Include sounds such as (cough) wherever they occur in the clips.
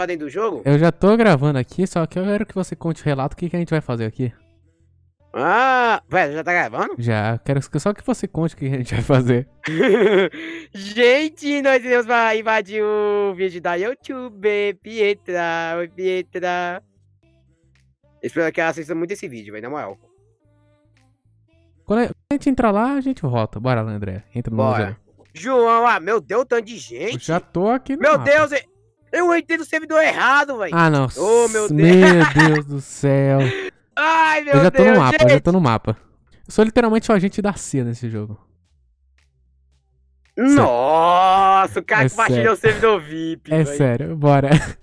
ordem do jogo? Eu já tô gravando aqui, só que eu quero que você conte o relato, o que, que a gente vai fazer aqui. Ah, velho, já tá gravando? Já, quero só que você conte o que a gente vai fazer. (laughs) gente, nós iremos invadir o vídeo da YouTube, Pietra, oi Pietra. Espero que ela assista muito esse vídeo, velho, na moral. Quando a gente entrar lá, a gente volta. Bora lá, André. Entra no Bora. João, ah, meu Deus, tanto de gente. Eu já tô aqui no Meu mapa. Deus, eu entrei no servidor errado, velho. Ah, não. Oh, meu Deus. Meu Deus do céu. (laughs) Ai, meu Deus. Eu já tô Deus, no mapa, gente. eu já tô no mapa. Eu sou literalmente o agente da C nesse jogo. Nossa, o cara é que compartilhou o servidor VIP. É véio. sério, bora. (laughs)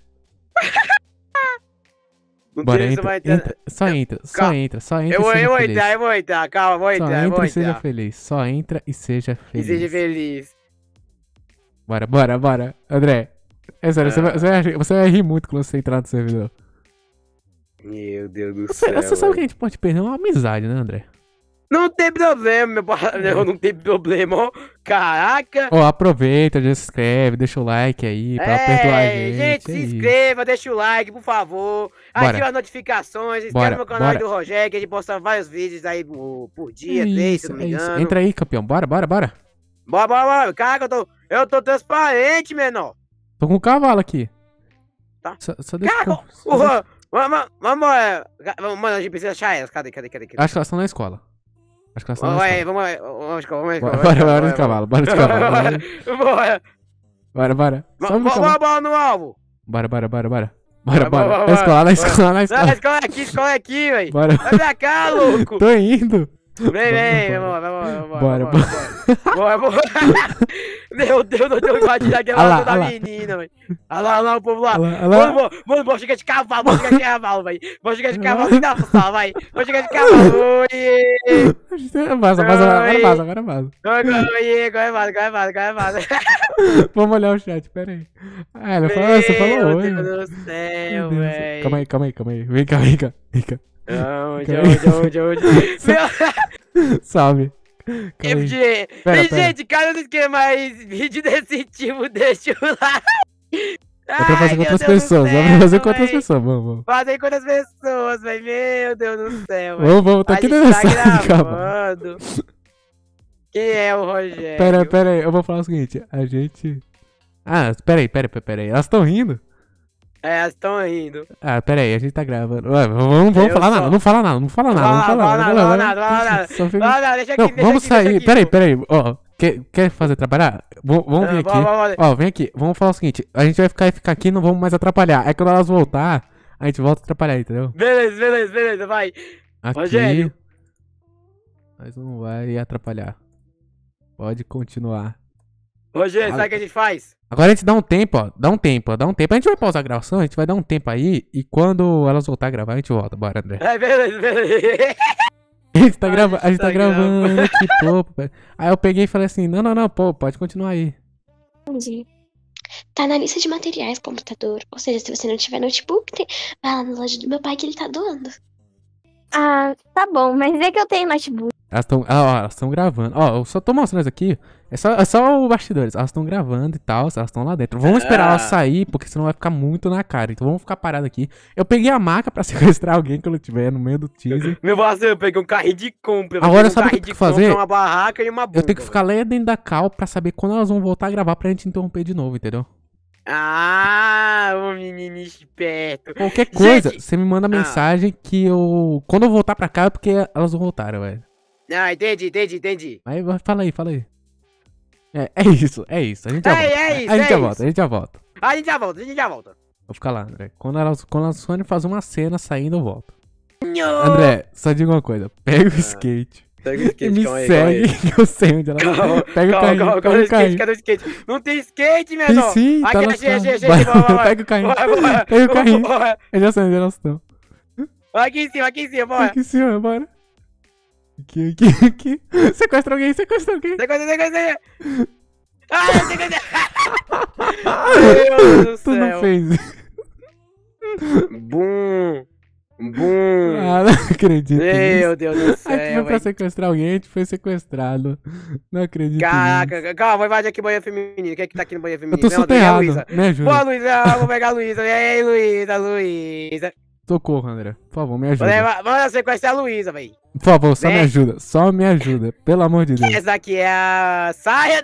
Bora, entra, Entra, só entra, só calma. entra, só entra. Eu vou, eu vou entrar, eu vou entrar, calma, vou entrar. Só entra vou e entrar. seja feliz, só entra e seja feliz. E seja feliz. Bora, bora, bora, André. É sério, é. Você, vai, ah. você, vai, você, vai, rir muito quando você entrar no servidor. Meu Deus do você, céu. Você sabe que a gente pode perder uma amizade, né, André? Não tem problema, meu parceiro, é. (laughs) não tem problema, ó. Caraca! Ó, oh, aproveita, já se inscreve, deixa o like aí pra é, perdoar a gente. gente, é se isso. inscreva, deixa o like, por favor. Ativa as notificações, inscreve no canal bora. do Rogério, que a gente posta vários vídeos aí por, dia, é três, isso, se não me é engano. Isso. Entra aí, campeão, bora, bora, bora. Bora, bora, bora. Caraca, eu tô, eu tô transparente, menor. Tô com um cavalo aqui. Tá. Só, só deixa Caco! Vamos, vamos, é, vamos, mano, a gente precisa achar elas. Cadê, cadê, cadê? cadê? Acho que elas estão na escola. Acho que elas estão na escola. Vamos, vamos, vamos, vamos. Bora, bora de cavalo, bora de cavalo. (laughs) Bora. Bora, bora. Bora, bora no alvo. Bora, bora, bora, bora. Bora, bora. Na escola, na escola, na escola. Na escola é aqui, escola é aqui, velho. Bora. Vai pra cá, louco. Tô indo. Vem, vem, vamos, vamos, vamos. Bora, bora. Bora, bora. (laughs) Meu Deus, meu tenho invadindo a guerra da menina, velho. Olha lá, olha lá o povo lá. Mano, mano, bora chegar de cavalo, bora chegar de cavalo, velho. Bora chegar de cavalo da sala, vai. Bora chegar de cavalo. É vaza, vaza, agora é vaza, agora é vaza. Agora vaza, agora vaza, agora (laughs) vaza. Vamos olhar o chat, pera aí. Ah, ela falou, você falou oi. Meu Deus do céu, velho. Calma aí, calma aí, calma aí. Vem cá, vem cá, vem cá. Então- onde, onde, onde, onde? (laughs) Meu... (laughs) Salve. Calma FG. Pera, pera. gente, cada vez que mais vídeo desse tipo, (laughs) deixa o like. Dá pra fazer com outras Deus pessoas, dá pra fazer com outras pessoas, vamos, vamos. Fazer com outras pessoas, velho, meu Deus do céu. Vamos, vamos, tá aqui dentro tá gravando. Quem é o Rogério? Pera, pera aí, eu vou falar o seguinte, a gente... Ah, pera aí, pera aí, pera aí, elas tão rindo? É, estão indo Ah, pera aí, a gente tá gravando. Ué, vamos vamos falar sou... nada, não fala nada, não fala nada, não fala nada. Não fala nada, não fala nada. Não, fala nada, deixa aqui, não, deixa Vamos aqui, sair, pera aí, pera aí, ó. Quer, quer fazer trabalhar? V vamos ah, vir aqui. Ó, vem aqui. Vamos falar o seguinte: a gente vai ficar, ficar aqui não vamos mais atrapalhar. É quando elas voltar, a gente volta a atrapalhar, entendeu? Beleza, beleza, beleza, vai. Aqui. Rogério. Mas não vai atrapalhar. Pode continuar. Ô, gente, sabe o que a gente faz? Agora a gente dá um tempo, ó. Dá um tempo, ó. Dá um tempo. A gente vai pausar a gravação, a gente vai dar um tempo aí. E quando elas voltar a gravar, a gente volta. Bora, André. É, beleza, é (laughs) beleza. A gente tá, grava... a gente tá, gravando, que topo, Aí eu peguei e falei assim, não, não, não, pô, pode continuar aí. Entendi. Tá na lista de materiais, computador. Ou seja, se você não tiver notebook, tem... vai lá na loja do meu pai que ele tá doando. Ah, tá bom, mas é que eu tenho notebook. Elas estão. Ah, elas estão gravando. Ó, eu só tô mostrando isso aqui. É só, é só o bastidores. Elas estão gravando e tal. Elas estão lá dentro. Vamos esperar elas ah. sair, porque senão vai ficar muito na cara. Então vamos ficar parado aqui. Eu peguei a maca pra (laughs) sequestrar alguém quando eu tiver no meio do teaser. Meu (laughs) parceiro, eu peguei um carrinho de compra. Agora um sabe o que eu tenho que fazer? Uma barraca e uma eu tenho que ficar lá dentro da cal pra saber quando elas vão voltar a gravar pra gente interromper de novo, entendeu? Ah, o menino esperto. Qualquer coisa, gente... você me manda ah. mensagem ah. que eu. Quando eu voltar pra cá é porque elas não voltaram, velho. Ah, entendi, entendi, entendi. Aí fala aí, fala aí. É, é isso, é isso. A gente já é, volta. É isso, a, gente já isso. É volta, a gente já volta. A gente já volta, a gente já volta. Vou ficar lá, André. Quando, ela, quando a Sony faz uma cena saindo, eu volto. André, só diga uma coisa. Pega o ah, skate. Pega o skate, me calma aí, segue, aí. que eu sei onde ela tá. calma, Pega calma, o carrinho, calma, calma, pega o carrinho. Cadê o skate? Não tem skate, meu irmão. Sim, tá Aqui, G, G, G, Pega o carrinho, pega o carrinho. Eu já sei onde elas estão. Aqui em cima, aqui em cima, bora. Aqui em cima, bora. Aqui, aqui, aqui. (laughs) Sequestra alguém, sequestra alguém. Sequestra, sequestra. (laughs) Ah, sequestra. (laughs) Meu Deus do tu céu. não fez. Bum. Bum. Ah, não acredito. Meu nisso. Deus do céu. Aqui foi pra sequestrar alguém, a gente foi sequestrado. Não acredito. Caraca, nisso. calma, invade aqui banheiro feminino. Quem é que tá aqui no banheiro feminino? Eu tô soterrado. Né, Júlio? Boa, Luísa. Vou pegar a Luísa. E aí, Luísa, Luísa. Socorro, André. Por favor, me ajuda. Manda, manda sequestrar a Luísa, velho. Por favor, só né? me ajuda. Só me ajuda. Pelo amor de Deus. Essa aqui é a saia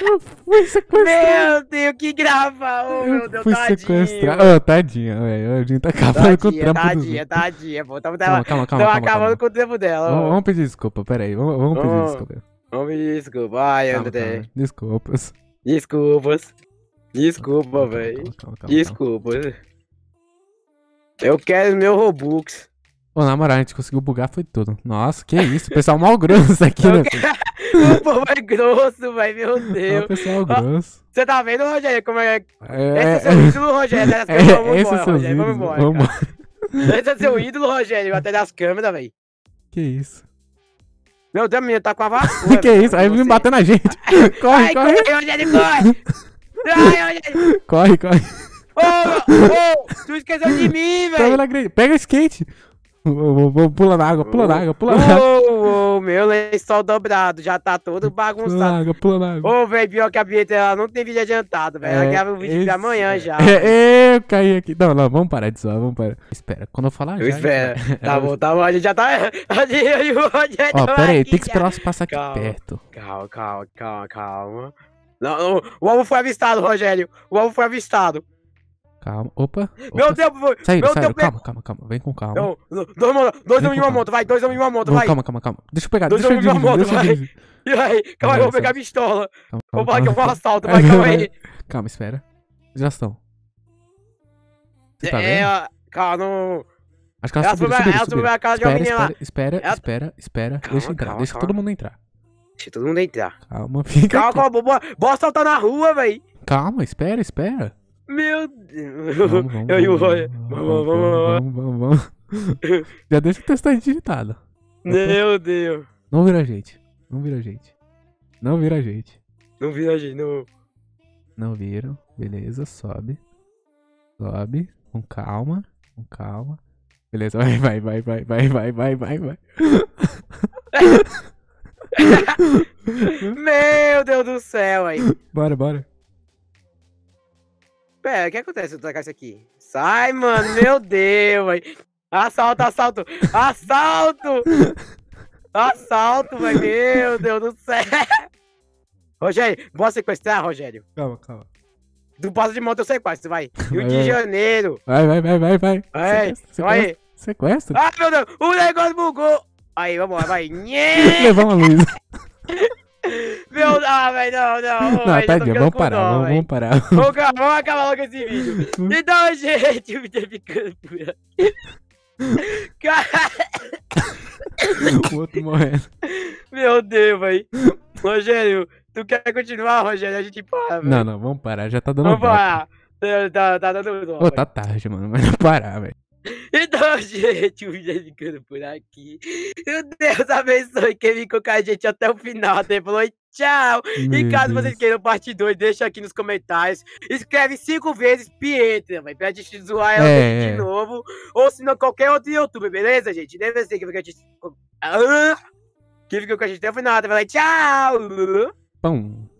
Eu fui sequestrar. Meu Deus, que grava. Oh, meu Deus, fui tadinho. Oh, tadinha, velho. A gente tá acabando tadinha, com o trampo Tadinha, tadinha, pô. Tamo, calma, calma, calma. Tamo acabando com o tempo dela. Vamos, vamos pedir desculpa, peraí. Vamos, vamos pedir oh, desculpa. Vamos pedir desculpa. Ai, André. Desculpas. Desculpas. Desculpa, velho. Desculpa. Eu quero meu Robux. Pô, na moral, a gente conseguiu bugar, foi tudo. Nossa, que isso, pessoal mal grosso aqui, né? (laughs) o povo é grosso, velho, meu Deus. o pessoal grosso. Você tá vendo, Rogério, como é... É, é... Esse é seu ídolo, Rogério, até né? das (laughs) câmeras. É... Vamos embora, é, é Rogério, vamos embora. Vamos Esse é seu ídolo, Rogério, até das câmeras, velho. Que isso. Meu Deus, menino, tá com a vassoura. (laughs) que isso, aí vem batendo a gente. corre, Ai, corre. Ai, Rogério, corre. Ai, Rogério. Corre, corre. Ô, ô, tu esqueceu de mim, velho. Pega o skate. Pula na água, pula na água, pula na água. Ô, ô, meu lençol dobrado, já tá todo bagunçado. Pula na água, pula na água. Ô, velho, pior que a Bieta, ela não tem vídeo adiantado, velho. ela é, grava o vídeo esse... de amanhã é. já. É, é, eu caí aqui. Não, não, vamos parar de zoar, vamos parar. Espera, quando eu falar eu já... espero. (laughs) Tá bom, tá bom, a gente já tá... (laughs) Ó, pera aí, tem que esperar se passar aqui perto. Calma, calma, calma, calma. Não, não, o ovo foi avistado, Rogério. O ovo foi avistado. Calma. Opa. opa. Meu foi. Saíram, meu saíram. Deus, calma, calma, calma. Vem com calma. Não, dois homens, dois em uma moto, vai. Dois homens em uma moto, vai. Calma, calma, calma. Deixa eu pegar. Dois homens em uma moto, vai. (laughs) E aí, calma aí, eu vou pegar a pistola. Calma, calma, vou falar que eu vou assalto, vai, calma aí. Calma, espera. Já estão. Você tá é, vendo? É, calma, não... Acho que ela, ela subiu, ela subiu. a casa de uma menina lá. Espera, espera, espera. Deixa entrar, deixa todo mundo entrar. Deixa todo mundo entrar. Calma, (laughs) fica Calma, calma, bora assaltar na rua, véi. Calma, espera, espera. Meu Deus eu e o Roy. Vamos, vamos, vamos, vamos. Já deixa o texto aí digitado. Meu Deus. Não vira gente. Não vira gente. Não vira gente. Não vira gente, não. Não viram. Beleza, sobe. Sobe. Com calma. Com calma. Beleza, vai, vai, vai, vai, vai, vai, vai, vai, vai. (laughs) Meu Deus do céu aí. Bora, bora. Pera, o que acontece se eu tacar isso aqui? Sai, mano, meu Deus, aí Assalto, assalto, assalto! Assalto, velho, meu Deus do céu! Rogério, bora sequestrar, Rogério? Calma, calma. Do Passo de Monte eu sequestro, vai. Rio vai, de vai. Janeiro. Vai, vai, vai, vai, vai. Vai, vai. Sequestro. Ah, meu Deus, o negócio bugou. Aí, vamos lá, vai. (laughs) Levamos a luz. Meu, não, ah, velho, não, não. Não, véio, vamos tá parar, dó, vamos, parar. Vamos, vamos acabar logo esse vídeo. (laughs) Então, gente, o vídeo é ficando por Cara... (laughs) O outro morrendo. Meu Deus, velho. Rogério, tu quer continuar, Rogério? A gente para, velho. Não, não, vamos parar, já tá dando Vamos parar. Tá, tá, tá, dando dó, Ô, tá tarde, mano, mas não parar, velho. (laughs) Então, gente, o vídeo é ficando por aqui. Meu Deus abençoe quem ficou com a gente até o final. Até falou tchau. Meu e caso Deus. vocês queiram parte 2, deixa aqui nos comentários. Escreve cinco vezes Pietra, vai pra gente zoar ela é. de é. novo. Ou se não, qualquer outro YouTube, beleza, gente? Deve ser que a gente. ficou com a gente até o final. Até falou tchau. Pão.